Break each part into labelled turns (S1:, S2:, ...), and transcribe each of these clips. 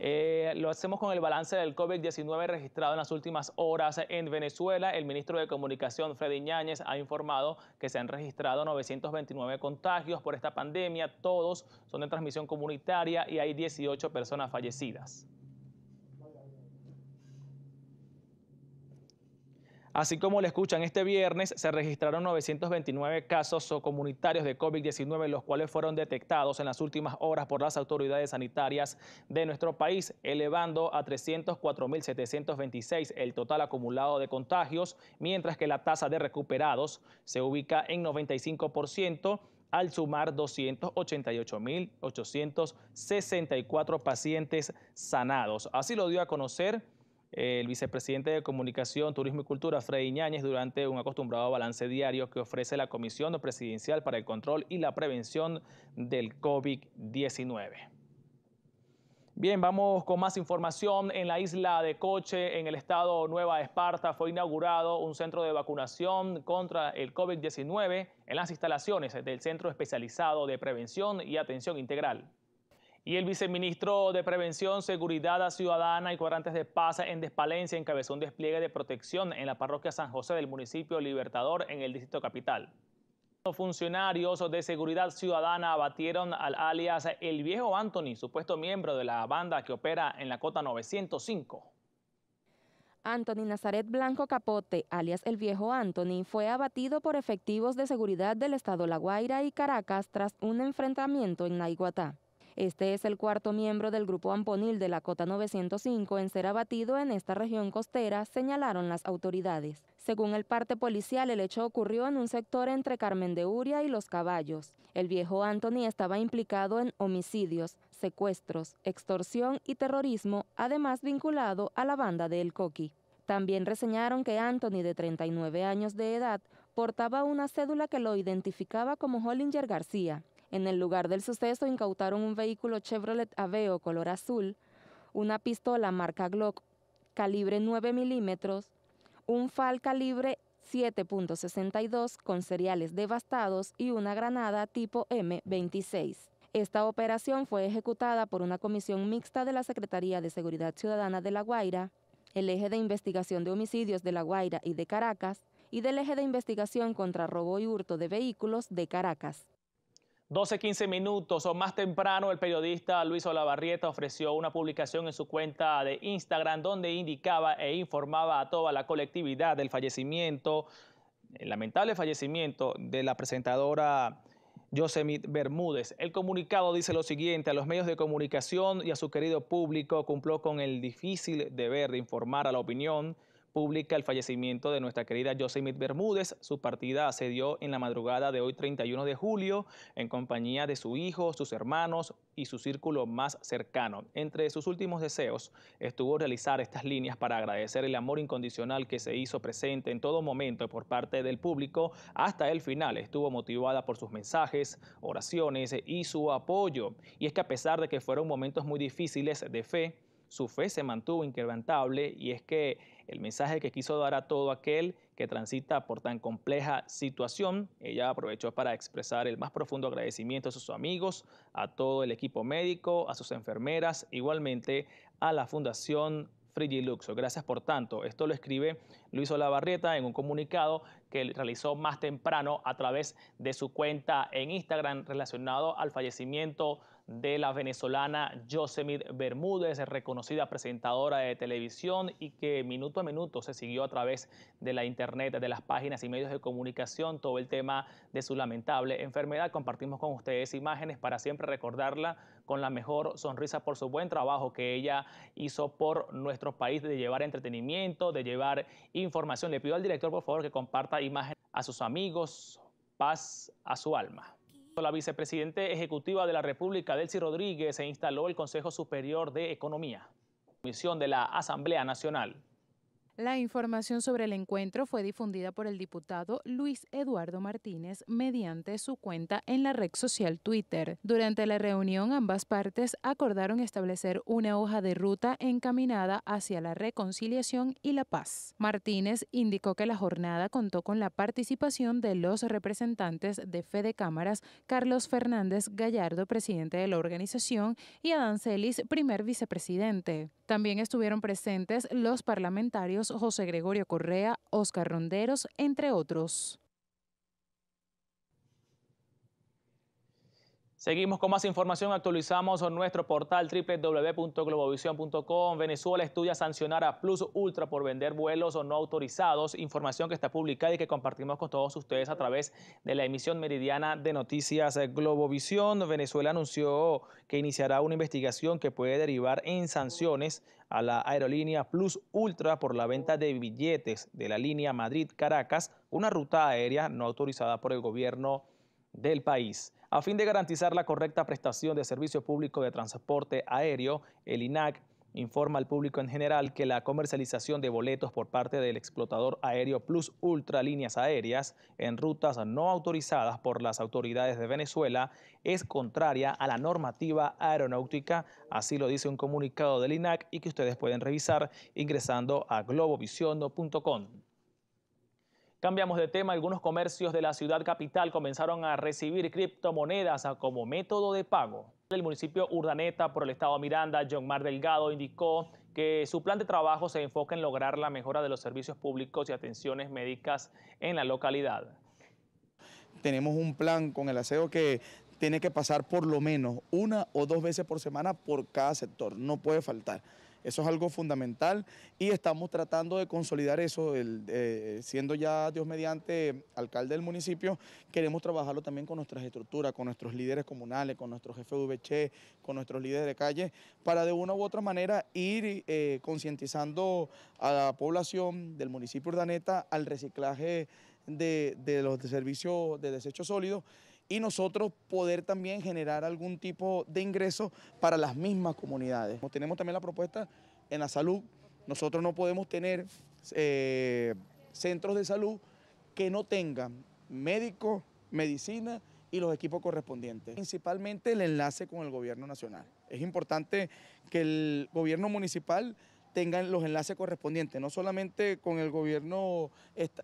S1: Eh, lo hacemos con el balance del COVID-19 registrado en las últimas horas en Venezuela. El ministro de Comunicación, Freddy Ñáñez, ha informado que se han registrado 929 contagios por esta pandemia. Todos son de transmisión comunitaria y hay 18 personas fallecidas. Así como lo escuchan este viernes, se registraron 929 casos comunitarios de COVID-19, los cuales fueron detectados en las últimas horas por las autoridades sanitarias de nuestro país, elevando a 304.726 el total acumulado de contagios, mientras que la tasa de recuperados se ubica en 95% al sumar 288.864 pacientes sanados. Así lo dio a conocer el vicepresidente de Comunicación, Turismo y Cultura, Freddy durante un acostumbrado balance diario que ofrece la Comisión Presidencial para el Control y la Prevención del COVID-19. Bien, vamos con más información. En la isla de Coche, en el estado Nueva Esparta, fue inaugurado un centro de vacunación contra el COVID-19 en las instalaciones del Centro Especializado de Prevención y Atención Integral. Y el viceministro de Prevención, Seguridad Ciudadana y Cuadrantes de Paz en Despalencia encabezó un despliegue de protección en la parroquia San José del municipio Libertador en el distrito capital. Los funcionarios de Seguridad Ciudadana abatieron al alias El Viejo Anthony, supuesto miembro de la banda que opera en la cota 905.
S2: Anthony Nazaret Blanco Capote, alias el viejo Anthony, fue abatido por efectivos de seguridad del estado La Guaira y Caracas tras un enfrentamiento en Naiguatá. Este es el cuarto miembro del grupo Amponil de la Cota 905 en ser abatido en esta región costera, señalaron las autoridades. Según el parte policial, el hecho ocurrió en un sector entre Carmen de Uria y Los Caballos. El viejo Anthony estaba implicado en homicidios, secuestros, extorsión y terrorismo, además vinculado a la banda de El Coqui. También reseñaron que Anthony, de 39 años de edad, portaba una cédula que lo identificaba como Hollinger García, en el lugar del suceso incautaron un vehículo Chevrolet Aveo color azul, una pistola marca Glock calibre 9 milímetros, un FAL calibre 7.62 con cereales devastados y una granada tipo M26. Esta operación fue ejecutada por una comisión mixta de la Secretaría de Seguridad Ciudadana de La Guaira, el eje de investigación de homicidios de La Guaira y de Caracas, y del eje de investigación contra robo y hurto de vehículos de Caracas.
S1: 12, 15 minutos o más temprano, el periodista Luis Olavarrieta ofreció una publicación en su cuenta de Instagram donde indicaba e informaba a toda la colectividad del fallecimiento, el lamentable fallecimiento de la presentadora Yosemite Bermúdez. El comunicado dice lo siguiente, a los medios de comunicación y a su querido público cumplió con el difícil deber de informar a la opinión pública el fallecimiento de nuestra querida Yosemite Bermúdez. Su partida se dio en la madrugada de hoy 31 de julio en compañía de su hijo, sus hermanos y su círculo más cercano. Entre sus últimos deseos estuvo realizar estas líneas para agradecer el amor incondicional que se hizo presente en todo momento por parte del público hasta el final. Estuvo motivada por sus mensajes, oraciones y su apoyo. Y es que a pesar de que fueron momentos muy difíciles de fe, su fe se mantuvo inquebrantable y es que el mensaje que quiso dar a todo aquel que transita por tan compleja situación, ella aprovechó para expresar el más profundo agradecimiento a sus amigos, a todo el equipo médico, a sus enfermeras, igualmente a la Fundación Frigiluxo. Gracias por tanto. Esto lo escribe Luis Olavarrieta en un comunicado que realizó más temprano a través de su cuenta en Instagram relacionado al fallecimiento de la venezolana Yosemite Bermúdez, reconocida presentadora de televisión y que minuto a minuto se siguió a través de la internet, de las páginas y medios de comunicación, todo el tema de su lamentable enfermedad. Compartimos con ustedes imágenes para siempre recordarla con la mejor sonrisa por su buen trabajo que ella hizo por nuestro país de llevar entretenimiento, de llevar información. Le pido al director, por favor, que comparta imagen a sus amigos, paz a su alma. La vicepresidenta ejecutiva de la República, Delcy Rodríguez, se instaló el Consejo Superior de Economía, comisión de la Asamblea Nacional.
S2: La información sobre el encuentro fue difundida por el diputado Luis Eduardo Martínez mediante su cuenta en la red social Twitter. Durante la reunión, ambas partes acordaron establecer una hoja de ruta encaminada hacia la reconciliación y la paz. Martínez indicó que la jornada contó con la participación de los representantes de Fede Cámaras, Carlos Fernández Gallardo, presidente de la organización, y Adán Celis, primer vicepresidente. También estuvieron presentes los parlamentarios José Gregorio Correa, Oscar Ronderos, entre otros.
S1: Seguimos con más información, actualizamos nuestro portal www.globovision.com. Venezuela estudia sancionar a Plus Ultra por vender vuelos o no autorizados, información que está publicada y que compartimos con todos ustedes a través de la emisión meridiana de noticias Globovisión. Venezuela anunció que iniciará una investigación que puede derivar en sanciones a la aerolínea Plus Ultra por la venta de billetes de la línea Madrid-Caracas, una ruta aérea no autorizada por el gobierno del país. A fin de garantizar la correcta prestación de servicio público de transporte aéreo, el INAC informa al público en general que la comercialización de boletos por parte del explotador aéreo Plus Ultra Aéreas en rutas no autorizadas por las autoridades de Venezuela es contraria a la normativa aeronáutica, así lo dice un comunicado del INAC y que ustedes pueden revisar ingresando a globovision.com. Cambiamos de tema, algunos comercios de la ciudad capital comenzaron a recibir criptomonedas como método de pago. El municipio Urdaneta por el estado Miranda, John Mar Delgado, indicó que su plan de trabajo se enfoca en lograr la mejora de los servicios públicos y atenciones médicas en la localidad.
S3: Tenemos un plan con el aseo que tiene que pasar por lo menos una o dos veces por semana por cada sector, no puede faltar. Eso es algo fundamental y estamos tratando de consolidar eso. Eh, siendo ya Dios mediante alcalde del municipio, queremos trabajarlo también con nuestras estructuras, con nuestros líderes comunales, con nuestros jefes VC, con nuestros líderes de calle, para de una u otra manera ir eh, concientizando a la población del municipio Urdaneta al reciclaje de, de los servicios de desechos sólidos y nosotros poder también generar algún tipo de ingreso para las mismas comunidades. Tenemos también la propuesta en la salud. Nosotros no podemos tener eh, centros de salud que no tengan médicos, medicina y los equipos correspondientes. Principalmente el enlace con el gobierno nacional. Es importante que el gobierno municipal tengan los enlaces correspondientes, no solamente con el gobierno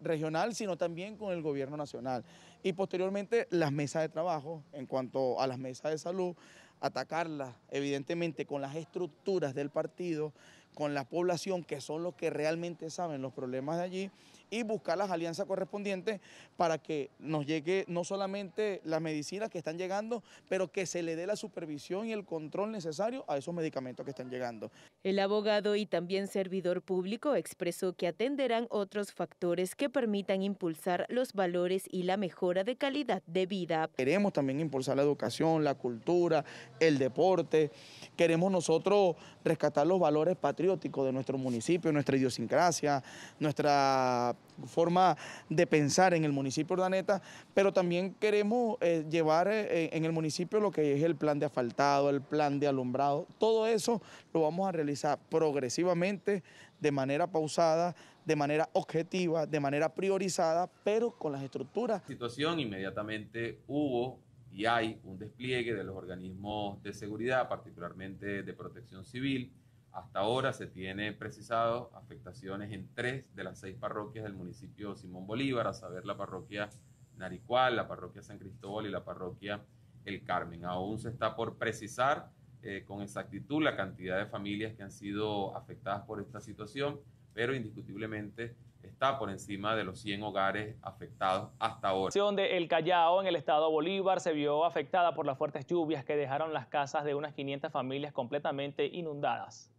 S3: regional, sino también con el gobierno nacional. Y posteriormente las mesas de trabajo, en cuanto a las mesas de salud, atacarlas evidentemente con las estructuras del partido, con la población, que son los que realmente saben los problemas de allí, y buscar las alianzas correspondientes para que nos llegue no solamente las medicinas que están llegando, pero que se le dé la supervisión y el control necesario a esos medicamentos que están llegando.
S2: El abogado y también servidor público expresó que atenderán otros factores que permitan impulsar los valores y la mejora de calidad de vida.
S3: Queremos también impulsar la educación, la cultura, el deporte. Queremos nosotros rescatar los valores patrióticos de nuestro municipio, nuestra idiosincrasia, nuestra forma de pensar en el municipio de Urdaneta, pero también queremos eh, llevar eh, en el municipio lo que es el plan de asfaltado, el plan de alumbrado, todo eso lo vamos a realizar progresivamente, de manera pausada, de manera objetiva, de manera priorizada, pero con las estructuras. La Situación inmediatamente hubo y hay un despliegue de los organismos de seguridad, particularmente de protección civil, hasta ahora se tiene precisado afectaciones en tres de las seis parroquias del municipio Simón Bolívar, a saber la parroquia Naricual, la parroquia San Cristóbal y la parroquia El Carmen. Aún se está por precisar eh, con exactitud la cantidad de familias que han sido afectadas por esta situación, pero indiscutiblemente está por encima de los 100 hogares afectados hasta ahora.
S1: La situación de El Callao en el estado Bolívar se vio afectada por las fuertes lluvias que dejaron las casas de unas 500 familias completamente inundadas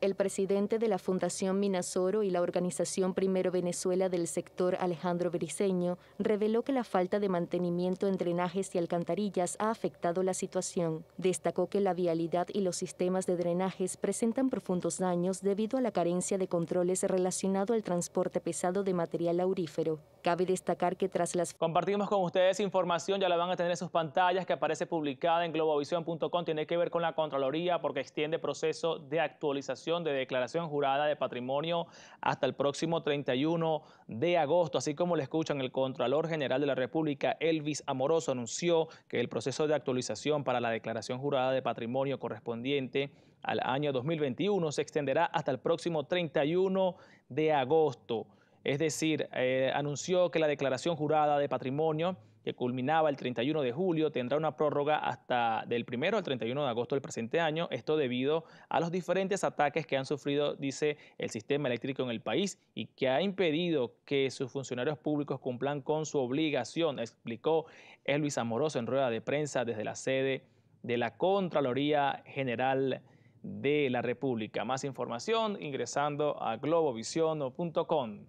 S2: el presidente de la Fundación Minasoro y la organización Primero Venezuela del sector Alejandro Briceño reveló que la falta de mantenimiento en drenajes y alcantarillas ha afectado la situación. Destacó que la vialidad y los sistemas de drenajes presentan profundos daños debido a la carencia de controles relacionado al transporte pesado de material aurífero. Cabe destacar que tras las... Compartimos
S1: con ustedes información, ya la van a tener en sus pantallas, que aparece publicada en Globovisión.com tiene que ver con la Contraloría porque extiende proceso de actualización de declaración jurada de patrimonio hasta el próximo 31 de agosto. Así como le escuchan, el Contralor General de la República, Elvis Amoroso, anunció que el proceso de actualización para la declaración jurada de patrimonio correspondiente al año 2021 se extenderá hasta el próximo 31 de agosto. Es decir, eh, anunció que la declaración jurada de patrimonio que culminaba el 31 de julio, tendrá una prórroga hasta del 1 al 31 de agosto del presente año, esto debido a los diferentes ataques que han sufrido, dice, el sistema eléctrico en el país y que ha impedido que sus funcionarios públicos cumplan con su obligación, explicó Luis Amoroso en rueda de prensa desde la sede de la Contraloría General de la República. Más información ingresando a globovisiono.com